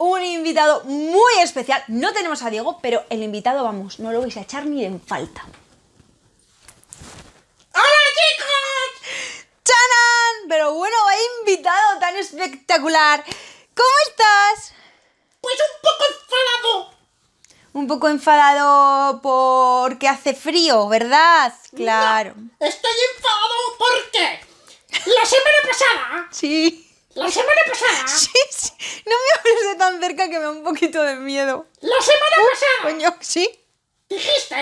un invitado muy especial. No tenemos a Diego, pero el invitado, vamos, no lo vais a echar ni en falta. ¡Hola chicos! ¡Chanan! Pero bueno, invitado tan espectacular. ¿Cómo estás? Pues un poco enfadado. Un poco enfadado porque hace frío, ¿verdad? Claro. estoy enfadado porque la semana pasada. Sí la semana pasada. Sí, sí. No me hables de tan cerca que me da un poquito de miedo. La semana pasada. Coño, sí. Dijiste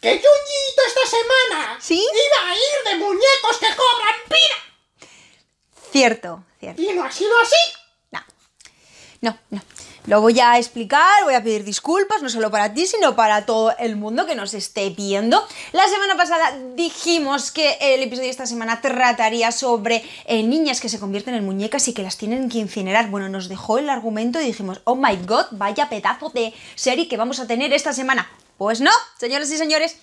que Junjito esta semana. Iba a ir de muñecos que cobran vida. Cierto, cierto. Y no ha sido así. No. No, no. Lo voy a explicar, voy a pedir disculpas, no solo para ti, sino para todo el mundo que nos esté viendo. La semana pasada dijimos que el episodio de esta semana trataría sobre eh, niñas que se convierten en muñecas y que las tienen que incinerar. Bueno, nos dejó el argumento y dijimos, oh my god, vaya pedazo de serie que vamos a tener esta semana. Pues no, señoras y señores,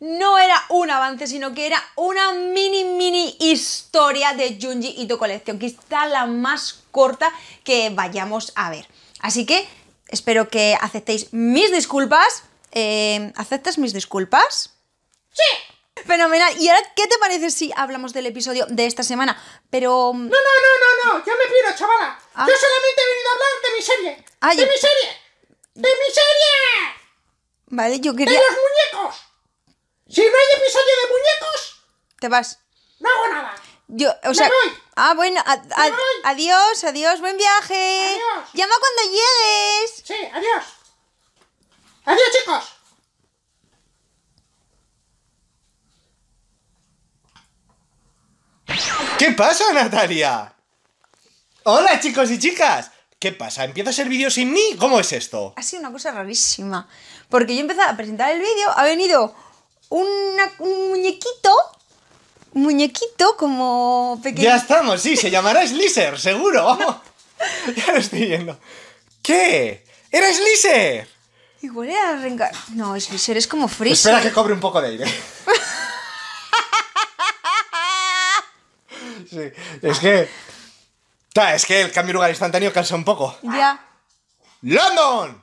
no era un avance, sino que era una mini, mini historia de Junji tu Colección, quizá la más corta que vayamos a ver. Así que espero que aceptéis mis disculpas. Eh, ¿Aceptas mis disculpas? Sí. Fenomenal. ¿Y ahora qué te parece si hablamos del episodio de esta semana? Pero... No, mm, no, no, no, no. Yo me pido, chavala. Ah. Yo solamente he venido a hablar de mi serie. Ah, de mi serie. De mi serie. Vale, yo quería... De los muñecos. Si no hay episodio de muñecos... Te vas. No hago nada. Yo, o sea, Ah, bueno, adiós, adiós, buen viaje. Llama cuando llegues. Sí, adiós. Adiós, chicos. ¿Qué pasa, Natalia? Hola, chicos y chicas. ¿Qué pasa? ¿Empieza a ser vídeo sin mí? ¿Cómo es esto? Ha sido una cosa rarísima. Porque yo empecé a presentar el vídeo, ha venido un muñequito muñequito como pequeño. Ya estamos, sí, se llamará Slicer, seguro, vamos. Ya lo estoy viendo. ¿Qué? ¡Era Slicer! Igual era Rengar. No, Slicer es como Freezer. Espera que cobre un poco de aire. sí, es que. es que el cambio de lugar instantáneo cansa un poco. Ya. ¡London!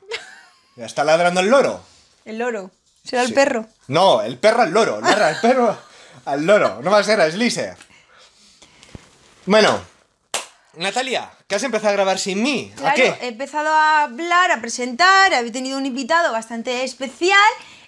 Ya está ladrando el loro. El loro. ¿Será el perro? No, el perro al loro. Ladra el perro al loro, no va a ser a Slicer. Bueno, Natalia, ¿qué has empezado a grabar sin mí. ¿A qué? he empezado a hablar, a presentar, he tenido un invitado bastante especial.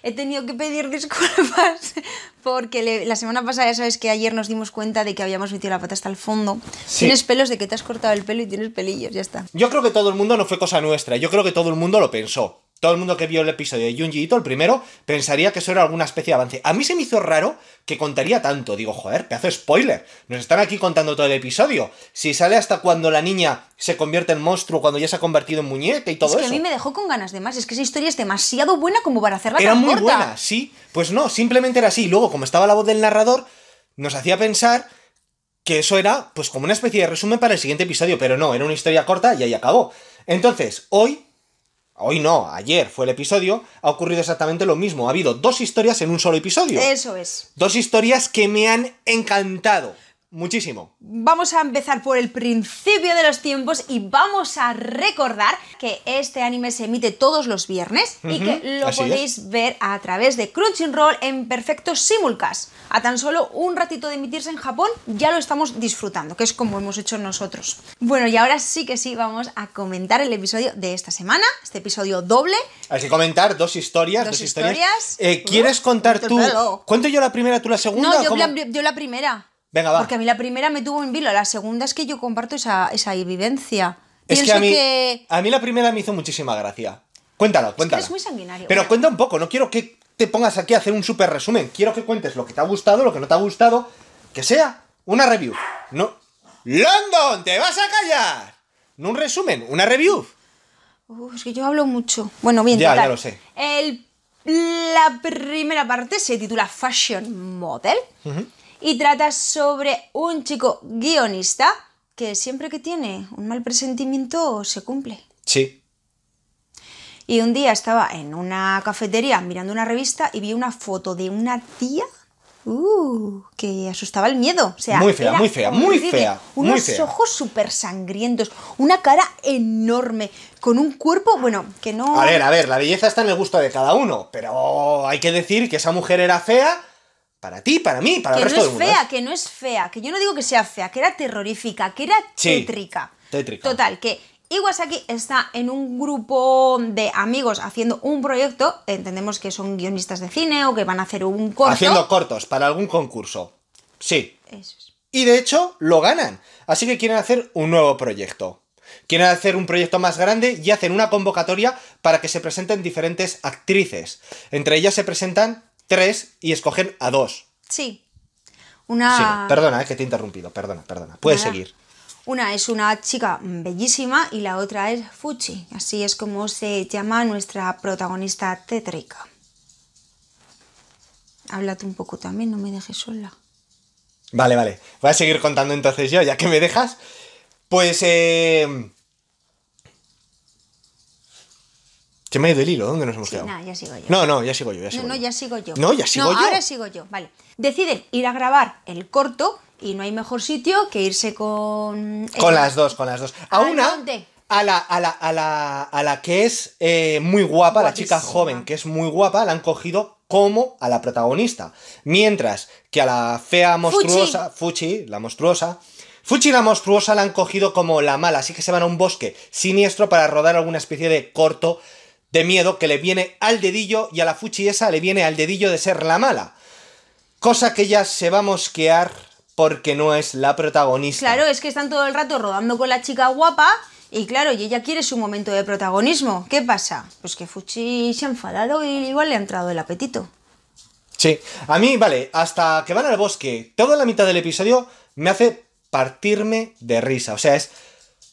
He tenido que pedir disculpas porque la semana pasada ya sabes que ayer nos dimos cuenta de que habíamos metido la pata hasta el fondo. Tienes pelos de que te has cortado el pelo y tienes pelillos, ya está. Yo creo que todo el mundo no fue cosa nuestra, yo creo que todo el mundo lo pensó todo el mundo que vio el episodio de Junji el primero, pensaría que eso era alguna especie de avance. A mí se me hizo raro que contaría tanto. Digo, joder, pedazo hace spoiler. Nos están aquí contando todo el episodio. Si sale hasta cuando la niña se convierte en monstruo, cuando ya se ha convertido en muñeca y todo eso. Es que a mí me dejó con ganas de más. Es que esa historia es demasiado buena como para hacerla era muy buena, sí. Pues no, simplemente era así. Luego, como estaba la voz del narrador, nos hacía pensar que eso era, pues, como una especie de resumen para el siguiente episodio. Pero no, era una historia corta y ahí acabó. Entonces, hoy hoy no, ayer fue el episodio, ha ocurrido exactamente lo mismo. Ha habido dos historias en un solo episodio. Eso es. Dos historias que me han encantado. Muchísimo. Vamos a empezar por el principio de los tiempos y vamos a recordar que este anime se emite todos los viernes y que lo podéis ver a través de Crunchyroll en perfecto simulcast. A tan solo un ratito de emitirse en Japón ya lo estamos disfrutando, que es como hemos hecho nosotros. Bueno, y ahora sí que sí vamos a comentar el episodio de esta semana, este episodio doble. Hay que comentar dos historias. Dos, historias. Eh, ¿Quieres contar tú? Cuento yo la primera, tú la segunda. No, yo la primera. Venga, va. Porque a mí la primera me tuvo en vilo, la segunda es que yo comparto esa, esa evidencia. Es que a, mí, a mí la primera me hizo muchísima gracia. Cuéntalo, cuéntalo. Es, que es muy sanguinario. Pero cuenta un poco, no quiero que te pongas aquí a hacer un súper resumen. Quiero que cuentes lo que te ha gustado, lo que no te ha gustado. Que sea una review. No. ¡London! ¡Te vas a callar! No un resumen, una review. es que yo hablo mucho. Bueno, bien, ya, ya lo sé. El, la primera parte se titula Fashion Model. Uh y trata sobre un chico guionista que siempre que tiene un mal presentimiento se cumple. Sí. Y un día estaba en una cafetería mirando una revista y vi una foto de una tía uh, que asustaba el miedo. sea, muy fea, muy fea, muy fea. Unos ojos súper sangrientos, una cara enorme, con un cuerpo, bueno, que no. A ver, a ver, la belleza está en el gusto de cada uno, pero hay que decir que esa mujer era fea para ti, para mí, para el resto no es Fea, ¿eh? Que no es fea, que yo no digo que sea fea, que era terrorífica, que era tétrica. tétrica. Total, que Iwasaki está en un grupo de amigos haciendo un proyecto, entendemos que son guionistas de cine o que van a hacer un corto. Haciendo cortos para algún concurso. Sí. Eso es. Y de hecho lo ganan. Así que quieren hacer un nuevo proyecto. Quieren hacer un proyecto más grande y hacen una convocatoria para que se presenten diferentes actrices. Entre ellas se presentan tres y escogen a dos. Sí. Una. Sí, perdona, eh, que te he interrumpido. Perdona, perdona. Puedes seguir. Una es una chica bellísima y la otra es Fuchi. Así es como se llama nuestra protagonista tétrica. Háblate un poco también, no me dejes sola. Vale, vale. Voy a seguir contando entonces yo, ya que me dejas. Pues eh, Se me ha ido el hilo, ¿dónde nos hemos quedado? No, ya sigo yo. No, no, ya sigo yo. no, no, ya sigo yo. No, Ahora sigo yo, vale. Deciden ir a grabar el corto y no hay mejor sitio que irse con. Con las dos, con las dos. A una. A la, a, la, que es eh, muy guapa, la chica joven que es muy guapa, la han cogido como a la protagonista. Mientras que a la fea monstruosa, Fuchi la monstruosa, Fuchi la monstruosa la han cogido como la mala, así que se van a un bosque siniestro para rodar alguna especie de corto de miedo que le viene al dedillo y a la fuchi esa le viene al dedillo de ser la mala. Cosa que ya se va a mosquear porque no es la protagonista. Claro, es que están todo el rato rodando con la chica guapa y claro, y ella quiere su momento de protagonismo. ¿Qué pasa? Pues que Fuchi se ha enfadado y igual le ha entrado el apetito. Sí, a mí, vale, hasta que van al bosque, toda la mitad del episodio me hace partirme de risa. O sea, es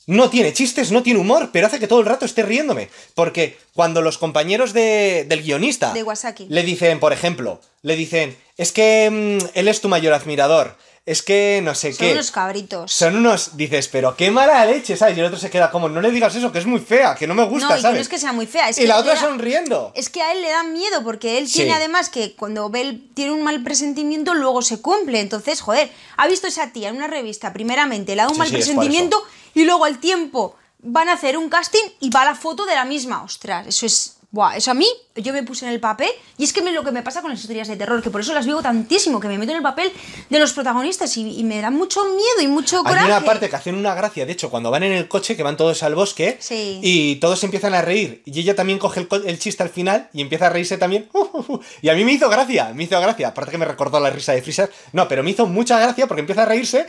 no tiene chistes, no tiene humor, pero hace que todo el rato esté riéndome. Porque cuando los compañeros del guionista de le dicen, por ejemplo, le dicen, es que mm, él es tu mayor admirador, es que no sé qué. Son unos cabritos. Son unos, dices, pero qué mala leche, ¿sabes? Y el otro se queda como, no le digas eso, que es muy fea, que no me gusta, no, ¿sabes? No, es que sea muy fea. y la otra sonriendo. Es que a él le da miedo, porque él tiene además que cuando ve, tiene un mal presentimiento, luego se cumple. Entonces, joder, ha visto esa tía en una revista, primeramente, le dado un mal presentimiento y luego al tiempo van a hacer un casting y va la foto de la misma. Ostras, eso es... Buah, eso a mí, yo me puse en el papel y es que me, lo que me pasa con las historias de terror, que por eso las vivo tantísimo, que me meto en el papel de los protagonistas y, me da mucho miedo y mucho coraje. Hay una parte que hacen una gracia, de hecho, cuando van en el coche, que van todos al bosque y todos empiezan a reír y ella también coge el, chiste al final y empieza a reírse también. Y a mí me hizo gracia, me hizo gracia, aparte que me recordó la risa de Freezer, no, pero me hizo mucha gracia porque empieza a reírse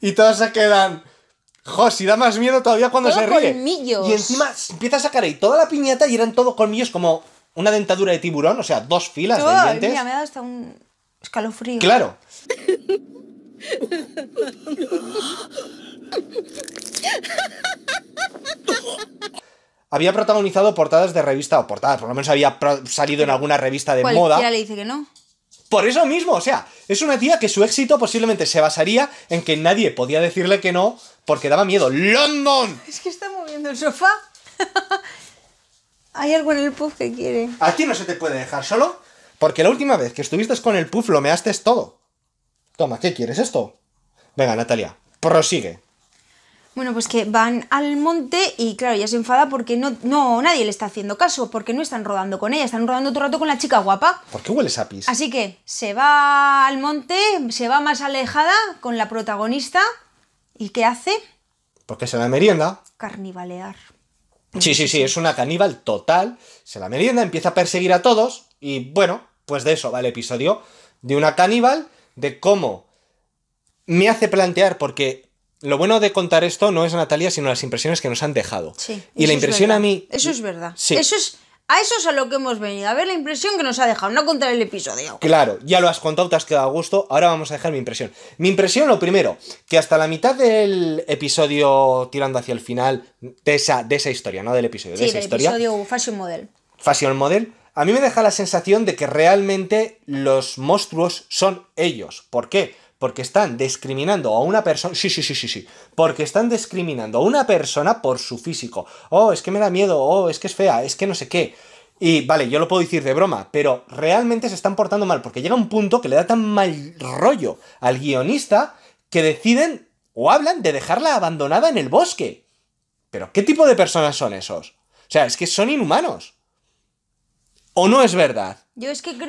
y todos se quedan... Jo, si da más miedo todavía cuando se ríe. Colmillos. Y encima empieza a sacar ahí toda la piñata y eran todos colmillos como una dentadura de tiburón, o sea, dos filas de dientes. Mira, me dado hasta un escalofrío. Claro. había protagonizado portadas de revista, o portadas, por lo menos había salido en alguna revista de moda. Ya le dice que no. Por eso mismo, o sea, es una tía que su éxito posiblemente se basaría en que nadie podía decirle que no porque daba miedo. ¡London! Es que está moviendo el sofá. Hay algo en el puff que quiere. Aquí no se te puede dejar solo, porque la última vez que estuviste con el puff lo measte todo. Toma, ¿qué quieres esto? Venga, Natalia, prosigue. Bueno, pues que van al monte y claro, ella se enfada porque no, no, nadie le está haciendo caso, porque no están rodando con ella, están rodando todo el rato con la chica guapa. ¿Por qué huele a pis? Así que se va al monte, se va más alejada con la protagonista y ¿qué hace? Porque se la merienda. Carnivalear. Sí, sí, sí, es una caníbal total. Se la merienda, empieza a perseguir a todos y bueno, pues de eso va el episodio. De una caníbal, de cómo me hace plantear, porque lo bueno de contar esto no es Natalia, sino las impresiones que nos han dejado. Sí, y la impresión a mí. Eso es verdad. Sí. Eso es. A eso es a lo que hemos venido, a ver la impresión que nos ha dejado, no contar el episodio. Claro, ya lo has contado, te has quedado a gusto, ahora vamos a dejar mi impresión. Mi impresión, lo primero, que hasta la mitad del episodio, tirando hacia el final, de esa, de esa historia, no del episodio, de esa del historia. episodio Fashion Model. Fashion Model, a mí me deja la sensación de que realmente los monstruos son ellos. ¿Por qué? porque están discriminando a una persona. Sí, sí, sí, sí, sí. Porque están discriminando a una persona por su físico. Oh, es que me da miedo, oh, es que es fea, es que no sé qué. Y vale, yo lo puedo decir de broma, pero realmente se están portando mal, porque llega un punto que le da tan mal rollo al guionista que deciden o hablan de dejarla abandonada en el bosque. Pero, ¿qué tipo de personas son esos? O sea, es que son inhumanos. ¿O no es verdad?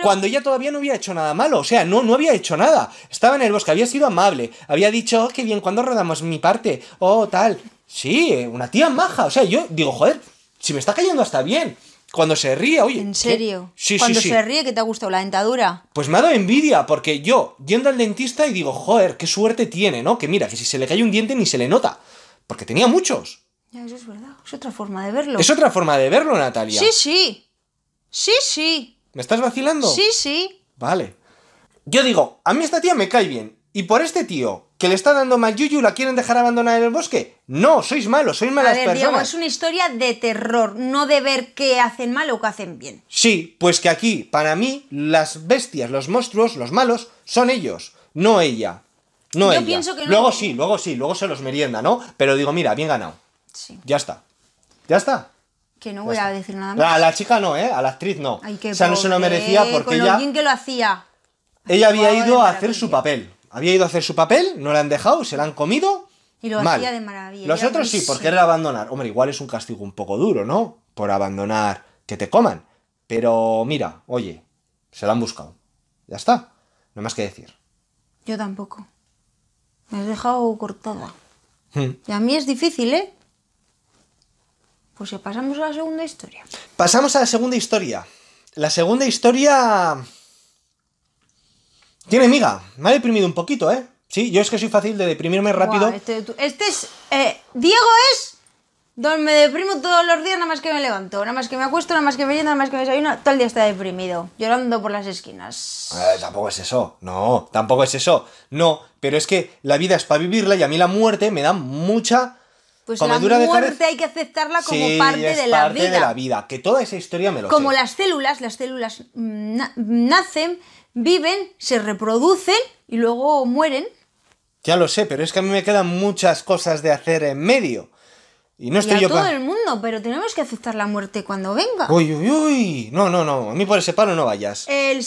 Cuando ella todavía no había hecho nada malo, o sea, no, no había hecho nada. Estaba en el bosque, había sido amable, había dicho, oh, qué bien, cuando rodamos mi parte? Oh, tal. Sí, eh, una tía maja, o sea, yo digo, joder, si me está cayendo hasta bien. Cuando se ríe, oye. ¿En serio? Sí, Sí, Cuando se ríe, ¿qué te ha gustado la dentadura? Pues me ha dado envidia, porque yo, yendo al dentista y digo, joder, qué suerte tiene, ¿no? Que mira, que si se le cae un diente ni se le nota. Porque tenía muchos. Ya, eso es verdad. Es otra forma de verlo. Es otra forma de verlo, Natalia. Sí, sí. Sí, sí. ¿Me estás vacilando? Sí, sí. Vale. Yo digo, a mí esta tía me cae bien. Y por este tío que le está dando mal yuyu, ¿la quieren dejar abandonada en el bosque? No, sois malos, sois malas a ver, Diego, es una historia de terror, no de ver qué hacen mal o qué hacen bien. Sí, pues que aquí, para mí, las bestias, los monstruos, los malos, son ellos, no ella. No Yo Pienso que Luego sí, luego sí, luego se los merienda, ¿no? Pero digo, mira, bien ganado. Sí. Ya está. Ya está. Que no voy a decir nada más. A la chica no, ¿eh? A la actriz no. o sea, no se lo merecía porque con ella... que lo hacía. Ella había ido a hacer su papel. Había ido a hacer su papel, no la han dejado, se la han comido. Y lo hacía de maravilla. Los otros sí, porque era abandonar. Hombre, igual es un castigo un poco duro, ¿no? Por abandonar que te coman. Pero mira, oye, se la han buscado. Ya está. No más que decir. Yo tampoco. Me has dejado cortada. Hmm. Y a mí es difícil, ¿eh? Pues si pasamos a la segunda historia. Pasamos a la segunda historia. La segunda historia... Tiene miga. Me ha deprimido un poquito, ¿eh? Sí, yo es que soy fácil de deprimirme rápido. este, este es... Eh, Diego es... Donde me deprimo todos los días, nada más que me levanto, nada más que me acuesto, nada más que me lleno, nada más que me desayuno, todo el día está deprimido, llorando por las esquinas. Eh, tampoco es eso, no, tampoco es eso, no, pero es que la vida es para vivirla y a mí la muerte me da mucha pues la muerte hay que aceptarla como parte, de, la parte vida. de la vida. Que toda esa historia me lo Como las células, las células mm, nacen, viven, se reproducen y luego mueren. Ya lo sé, pero es que a mí me quedan muchas cosas de hacer en medio. Y no estoy a todo el mundo, pero tenemos que aceptar la muerte cuando venga. Uy, uy, uy. No, no, no. A mí por ese palo no vayas. El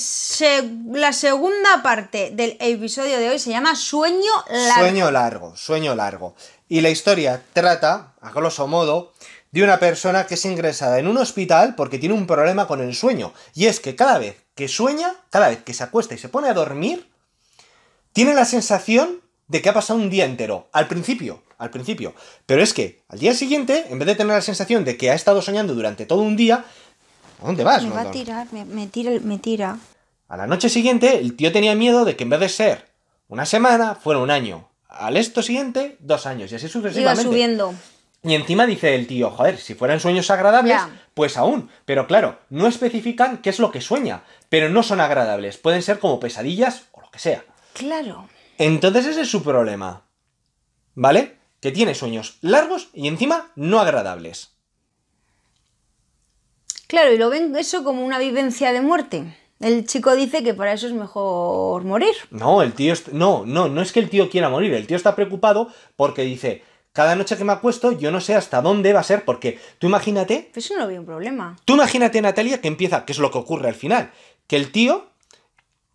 La segunda parte del episodio de hoy se llama Sueño largo. Sueño largo, sueño largo. Y la historia trata, a grosso modo, de una persona que es ingresada en un hospital porque tiene un problema con el sueño. Y es que cada vez que sueña, cada vez que se acuesta y se pone a dormir, tiene la sensación de que ha pasado un día entero. Al principio al principio. Pero es que al día siguiente, en vez de tener la sensación de que ha estado soñando durante todo un día, ¿a dónde vas? Me va a tirar, me, tira, A la noche siguiente, el tío tenía miedo de que en vez de ser una semana, fuera un año. Al esto siguiente, dos años. Y así sucesivamente. Iba subiendo. Y encima dice el tío, joder, si fueran sueños agradables, pues aún. Pero claro, no especifican qué es lo que sueña, pero no son agradables. Pueden ser como pesadillas o lo que sea. Claro. Entonces ese es su problema. ¿Vale? que tiene sueños largos y encima no agradables. Claro, y lo ven eso como una vivencia de muerte. El chico dice que para eso es mejor morir. No, el tío no, no, no es que el tío quiera morir, el tío está preocupado porque dice, cada noche que me acuesto yo no sé hasta dónde va a ser porque tú imagínate, eso no había un problema. Tú imagínate Natalia que empieza, que es lo que ocurre al final, que el tío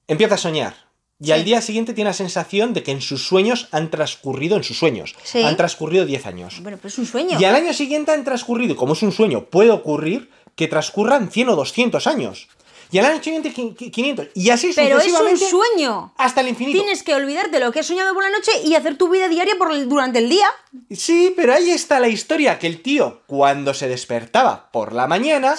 empieza a soñar y al día siguiente tiene la sensación de que en sus sueños han transcurrido, en sus sueños, han transcurrido 10 años. Bueno, pero es un sueño. Y al año siguiente han transcurrido, como es un sueño, puede ocurrir que transcurran 100 o 200 años. Y al año siguiente 500. Y así Pero es un sueño. Hasta el infinito. Tienes que olvidarte lo que has soñado por la noche y hacer tu vida diaria por durante el día. Sí, pero ahí está la historia, que el tío, cuando se despertaba por la mañana,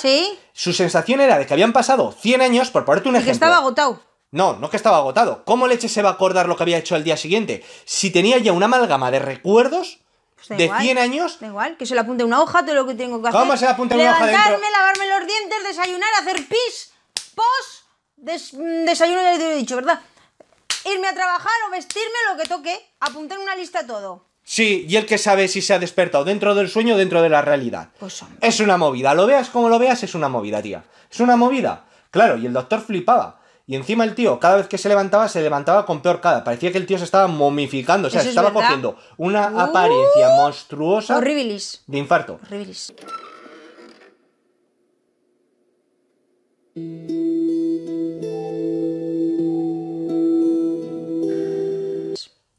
su sensación era de que habían pasado 100 años, por ponerte un ejemplo. Que estaba agotado. No, no que estaba agotado. ¿Cómo leche se va a acordar lo que había hecho al día siguiente? Si tenía ya una amalgama de recuerdos pues de 100 años. Da igual, que se le apunte una hoja, todo lo que tengo que hacer. ¿Cómo se le una hoja dentro? Levantarme, lavarme los dientes, desayunar, hacer pis, pos, desayuno, ya te lo he dicho, ¿verdad? Irme a trabajar o vestirme, lo que toque, apuntar una lista todo. Sí, y el que sabe si se ha despertado dentro del sueño o dentro de la realidad. Pues hombre. Es una movida, lo veas como lo veas, es una movida, tía. Es una movida. Claro, y el doctor flipaba. Y encima el tío, cada vez que se levantaba, se levantaba con peor cara. Parecía que el tío se estaba momificando. O sea, se estaba cogiendo una uh. apariencia monstruosa de infarto.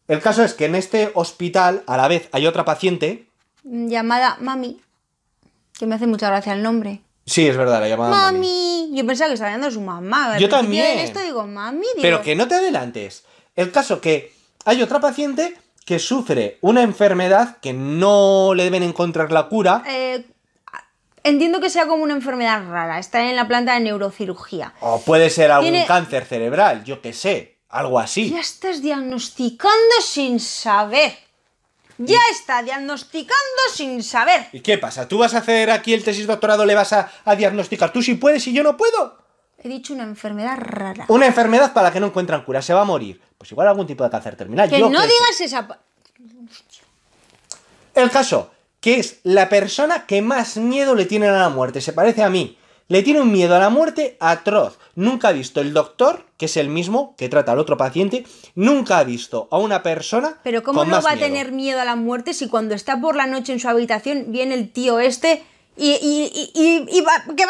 El caso es que en este hospital, a la vez, hay otra paciente. Llamada Mami. Que me hace mucha gracia el nombre. Sí, es verdad, la llamada mami. Yo pensaba que estaba hablando de su mamá. Yo también. Pero que no te adelantes. El caso que hay otra paciente que sufre una enfermedad que no le deben encontrar la cura. Eh, entiendo que sea como una enfermedad rara. Está en la planta de neurocirugía. O puede ser algún cáncer cerebral, yo qué sé. Algo así. Ya estás diagnosticando sin saber. Ya está diagnosticando sin saber. ¿Y qué pasa? ¿Tú vas a hacer aquí el tesis doctorado? ¿Le vas a, diagnosticar? ¿Tú si puedes y yo no puedo? He dicho una enfermedad rara. Una enfermedad para la que no encuentran cura. Se va a morir. Pues igual algún tipo de cáncer terminal. Que no digas esa... El caso, que es la persona que más miedo le tiene a la muerte. Se parece a mí. Le tiene un miedo a la muerte atroz. Nunca ha visto el doctor, que es el mismo que trata al otro paciente, nunca ha visto a una persona. Pero ¿cómo no va a tener miedo a la muerte si cuando está por la noche en su habitación viene el tío este y, y, y, y va, que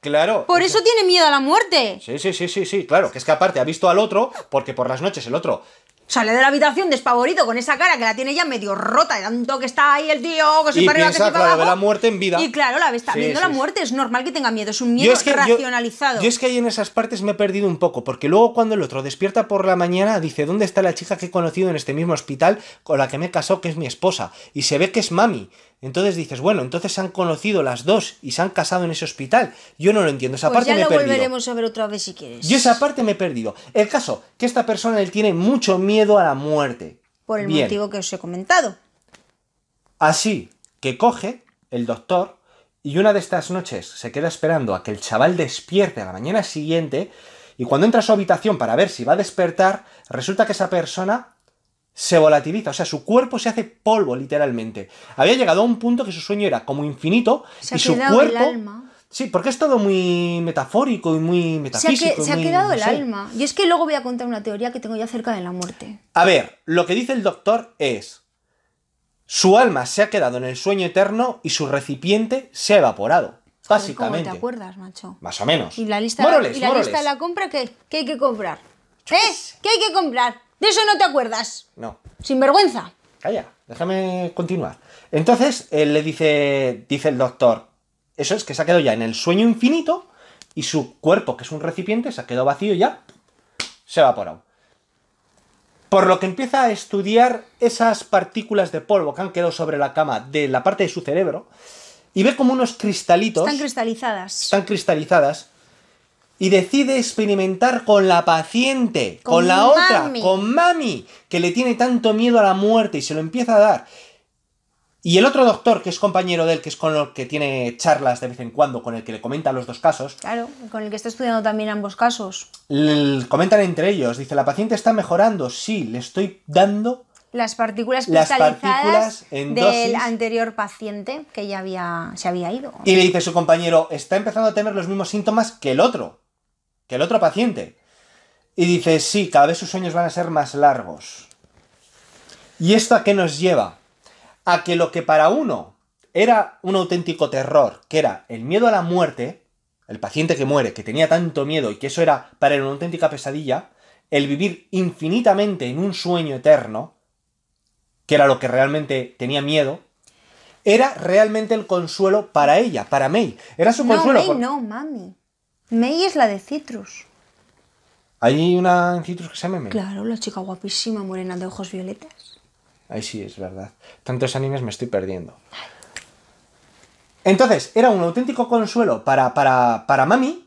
Claro. Por eso tiene miedo a la muerte. Sí, sí, sí, sí, sí, claro. Que es que aparte ha visto al otro, porque por las noches el otro Sale de la habitación despavorido con esa cara que la tiene ya medio rota, de tanto que está ahí el tío, que se y arriba, que se claro, la muerte en vida. Y claro, la está viendo la muerte, es normal que tenga miedo, es un miedo racionalizado. Yo, yo, es que ahí en esas partes me he perdido un poco, porque luego cuando el otro despierta por la mañana, dice, ¿dónde está la chica que he conocido en este mismo hospital con la que me casó, que es mi esposa? Y se ve que es mami. Entonces dices, bueno, entonces se han conocido las dos y se han casado en ese hospital. Yo no lo entiendo, esa pues parte me he perdido. volveremos a ver otra vez si quieres. Yo esa parte me he perdido. El caso, que esta persona él tiene mucho miedo a la muerte. Por el motivo que os he comentado. Así que coge el doctor y una de estas noches se queda esperando a que el chaval despierte a la mañana siguiente y cuando entra a su habitación para ver si va a despertar, resulta que esa persona se volatiliza, o sea, su cuerpo se hace polvo literalmente. Había llegado a un punto que su sueño era como infinito y su cuerpo... El alma. Sí, porque es todo muy metafórico y muy metafísico. Se ha, quedado el alma. Y es que luego voy a contar una teoría que tengo ya acerca de la muerte. A ver, lo que dice el doctor es, su alma se ha quedado en el sueño eterno y su recipiente se ha evaporado. Básicamente. ¿Cómo te acuerdas, macho? Más o menos. ¿Y la lista, de, la, lista compra qué? ¿Qué hay que comprar? ¿Eh? ¿Qué hay que comprar? De eso no te acuerdas. No. Sin vergüenza. Calla, déjame continuar. Entonces le dice, dice el doctor, eso es que se ha quedado ya en el sueño infinito y su cuerpo, que es un recipiente, se ha quedado vacío ya, se ha evaporado. Por lo que empieza a estudiar esas partículas de polvo que han quedado sobre la cama de la parte de su cerebro y ve como unos cristalitos. Están cristalizadas. Están cristalizadas y decide experimentar con la paciente, con, la otra, con mami, que le tiene tanto miedo a la muerte y se lo empieza a dar. Y el otro doctor, que es compañero de él, que es con el que tiene charlas de vez en cuando, con el que le comenta los dos casos. Claro, con el que está estudiando también ambos casos. comentan entre ellos, dice, la paciente está mejorando, sí, le estoy dando... Las partículas cristalizadas del anterior paciente que ya había, se había ido. Y le dice su compañero, está empezando a tener los mismos síntomas que el otro que el otro paciente. Y dice, sí, cada vez sus sueños van a ser más largos. ¿Y esto a qué nos lleva? A que lo que para uno era un auténtico terror, que era el miedo a la muerte, el paciente que muere, que tenía tanto miedo y que eso era para él una auténtica pesadilla, el vivir infinitamente en un sueño eterno, que era lo que realmente tenía miedo, era realmente el consuelo para ella, para May. Era su no, May, no, mami. May es la de Citrus. ¿Hay una en Citrus que se llama May? Claro, la chica guapísima, morena de ojos violetas. Ahí sí, es verdad. Tantos animes me estoy perdiendo. Entonces, era un auténtico consuelo para, para, Mami,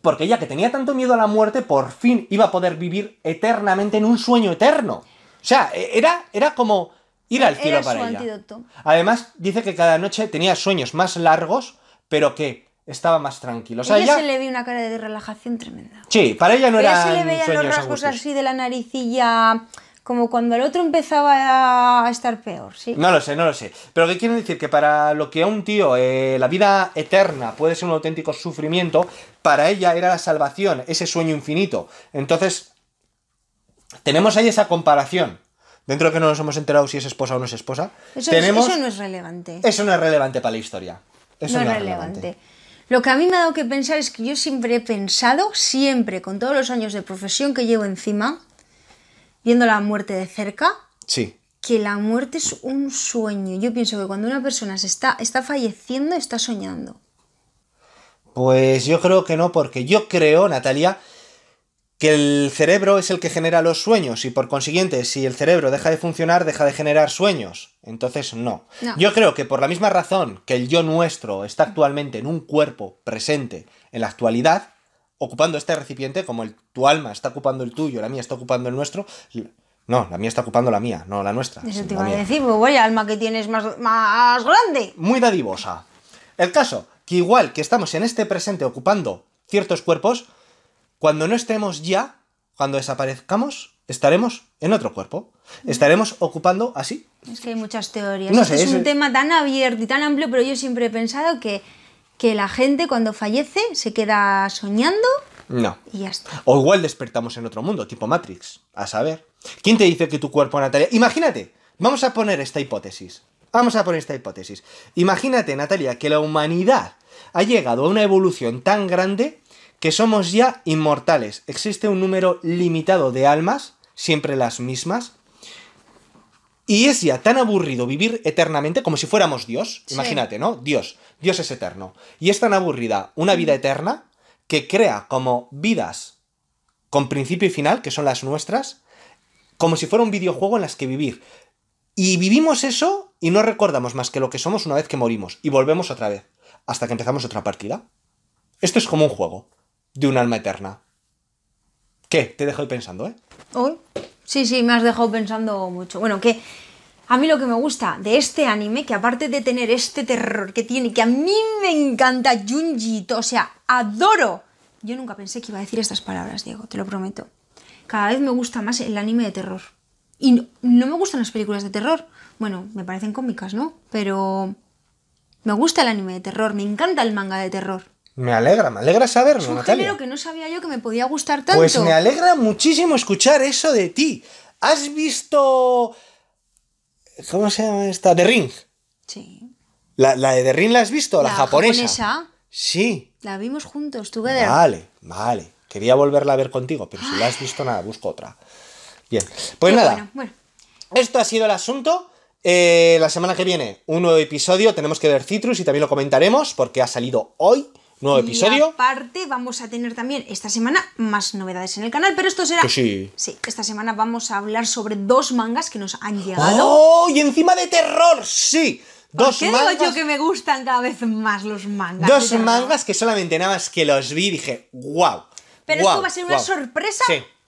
porque ella que tenía tanto miedo a la muerte, por fin iba a poder vivir eternamente en un sueño eterno. O sea, e, era, era como ir al cielo para ella. Además, dice que cada noche tenía sueños más largos, pero que estaba más tranquilo. O sea, ella, se le veía una cara de relajación tremenda. Sí, para ella no era. se le veía los rasgos así de la naricilla, como cuando el otro empezaba a estar peor, ¿sí? No lo sé, no lo sé. Pero ¿qué quiere decir? Que para lo que a un tío eh, la vida eterna puede ser un auténtico sufrimiento, para ella era la salvación, ese sueño infinito. Entonces, tenemos ahí esa comparación. Dentro de que no nos hemos enterado si es esposa o no es esposa. Eso, no es relevante. Eso no es relevante para la historia. Eso no, es relevante. Lo que a mí me ha dado que pensar es que yo siempre he pensado, siempre, con todos los años de profesión que llevo encima, viendo la muerte de cerca, sí. que la muerte es un sueño. Yo pienso que cuando una persona se está, está falleciendo, está soñando. Pues yo creo que no, porque yo creo, Natalia, que el cerebro es el que genera los sueños y por consiguiente si el cerebro deja de funcionar deja de generar sueños. Entonces no. Yo creo que por la misma razón que el yo nuestro está actualmente en un cuerpo presente en la actualidad, ocupando este recipiente como el, tu alma está ocupando el tuyo, la mía está ocupando el nuestro, no, la mía está ocupando la mía, no la nuestra. Eso te iba a decir, pues alma que tienes más, más grande. Muy dadivosa. El caso, que igual que estamos en este presente ocupando ciertos cuerpos, cuando no estemos ya, cuando desaparezcamos, estaremos en otro cuerpo. Estaremos ocupando así. Ah, es que hay muchas teorías. No es, un tema tan abierto y tan amplio, pero yo siempre he pensado que, que la gente cuando fallece se queda soñando. No. Y ya está. O igual despertamos en otro mundo, tipo Matrix, a saber. ¿Quién te dice que tu cuerpo, Natalia? Imagínate, vamos a poner esta hipótesis. Vamos a poner esta hipótesis. Imagínate, Natalia, que la humanidad ha llegado a una evolución tan grande que somos ya inmortales. Existe un número limitado de almas, siempre las mismas, y es ya tan aburrido vivir eternamente como si fuéramos Dios. Imagínate, ¿no? Dios. Dios es eterno. Y es tan aburrida una vida eterna que crea como vidas con principio y final, que son las nuestras, como si fuera un videojuego en las que vivir. Y vivimos eso y no recordamos más que lo que somos una vez que morimos. Y volvemos otra vez. Hasta que empezamos otra partida. Esto es como un juego de un alma eterna. ¿Qué? Te he dejado pensando, ¿eh? sí, sí, me has dejado pensando mucho. Bueno, que a mí lo que me gusta de este anime, que aparte de tener este terror que tiene, que a mí me encanta Junjito, o sea, adoro. Yo nunca pensé que iba a decir estas palabras, Diego, te lo prometo. Cada vez me gusta más el anime de terror. Y no me gustan las películas de terror. Bueno, me parecen cómicas, ¿no? Pero me gusta el anime de terror, me encanta el manga de terror. Me alegra, me alegra saberlo, es un que no sabía yo que me podía gustar pues tanto. Pues me alegra muchísimo escuchar eso de ti. ¿Has visto. ¿Cómo se llama esta? The Ring. Sí. ¿La, de The Ring la has visto? La, japonesa. Sí. La vimos juntos, tú Vale, vale. Quería volverla a ver contigo, pero si la has visto, nada, busco otra. Bien. Pues nada. Bueno, bueno. Esto ha sido el asunto. Eh, la semana que viene, un nuevo episodio. Tenemos que ver Citrus y también lo comentaremos porque ha salido hoy nuevo episodio. Aparte, vamos a tener también esta semana más novedades en el canal, pero esto será. sí. Sí, esta semana vamos a hablar sobre dos mangas que nos han llegado. ¡Oh! Y encima de terror, sí. Dos mangas... digo yo que me gustan cada vez más los mangas? Dos mangas que solamente nada más que los vi dije, wow. Pero esto va a ser una sorpresa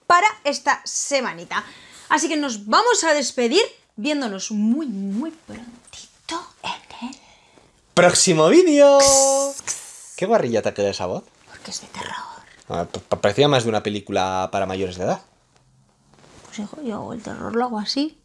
para esta semanita. Así que nos vamos a despedir viéndonos muy, muy prontito en el próximo vídeo. ¿Qué barrilla te queda esa voz? Porque es de terror. Ah, parecía más de una película para mayores de edad. Pues hijo, yo el terror lo hago así.